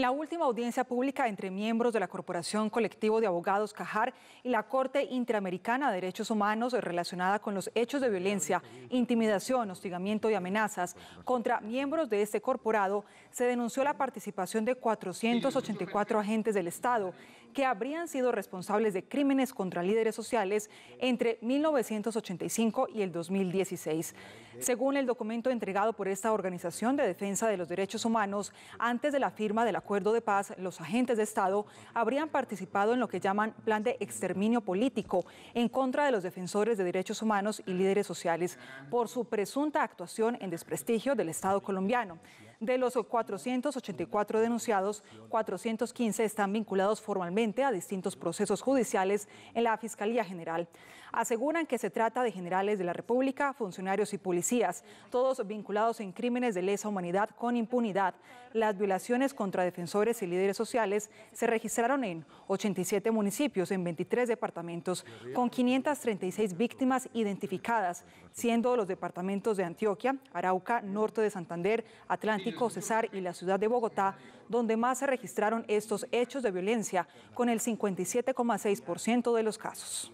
En la última audiencia pública entre miembros de la Corporación Colectivo de Abogados Cajar y la Corte Interamericana de Derechos Humanos relacionada con los hechos de violencia, intimidación, hostigamiento y amenazas contra miembros de este corporado, se denunció la participación de 484 agentes del Estado que habrían sido responsables de crímenes contra líderes sociales entre 1985 y el 2016. Según el documento entregado por esta organización de defensa de los derechos humanos antes de la firma de la acuerdo de paz, los agentes de Estado habrían participado en lo que llaman plan de exterminio político en contra de los defensores de derechos humanos y líderes sociales por su presunta actuación en desprestigio del Estado colombiano. De los 484 denunciados, 415 están vinculados formalmente a distintos procesos judiciales en la Fiscalía General. Aseguran que se trata de generales de la República, funcionarios y policías, todos vinculados en crímenes de lesa humanidad con impunidad. Las violaciones contra defensores y líderes sociales se registraron en 87 municipios, en 23 departamentos, con 536 víctimas identificadas, siendo los departamentos de Antioquia, Arauca, Norte de Santander, Atlántico, Cesar y la ciudad de Bogotá, donde más se registraron estos hechos de violencia, con el 57,6% de los casos.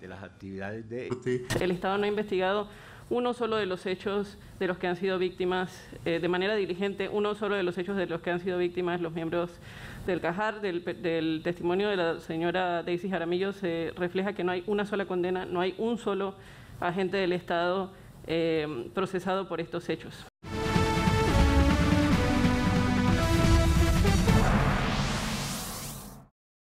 De las actividades El Estado no ha investigado uno solo de los hechos de los que han sido víctimas, eh, de manera diligente, uno solo de los hechos de los que han sido víctimas los miembros del Cajar, del, testimonio de la señora Daisy Jaramillo, se refleja que no hay una sola condena, no hay un solo agente del Estado eh, procesado por estos hechos.